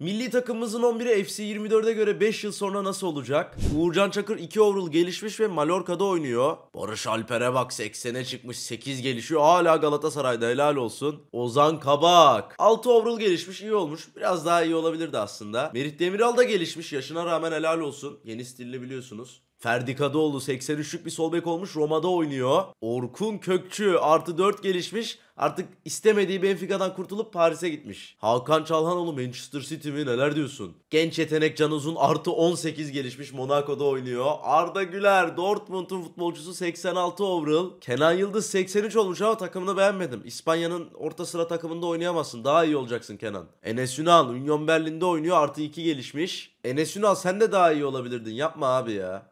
Milli takımımızın 11'i FC 24'e göre 5 yıl sonra nasıl olacak? Uğurcan Çakır 2 overall gelişmiş ve Mallorca'da oynuyor. Barış Alper'e bak 80'e çıkmış 8 gelişiyor hala Galatasaray'da helal olsun. Ozan Kabak 6 overall gelişmiş iyi olmuş biraz daha iyi olabilirdi aslında. Merih Demiral da gelişmiş yaşına rağmen helal olsun. Yeni stilini biliyorsunuz. Ferdi Kadıoğlu 83'lük bir sol bek olmuş Roma'da oynuyor. Orkun Kökçü artı 4 gelişmiş artık istemediği Benfica'dan kurtulup Paris'e gitmiş. Hakan Çalhanoğlu Manchester City mi neler diyorsun? Genç yetenek Can Uzun artı 18 gelişmiş Monaco'da oynuyor. Arda Güler Dortmund'un futbolcusu 86 overall. Kenan Yıldız 83 olmuş ama takımını beğenmedim. İspanya'nın orta sıra takımında oynayamazsın daha iyi olacaksın Kenan. Enes Ünal Union Berlin'de oynuyor artı 2 gelişmiş. Enes Ünal sen de daha iyi olabilirdin yapma abi ya.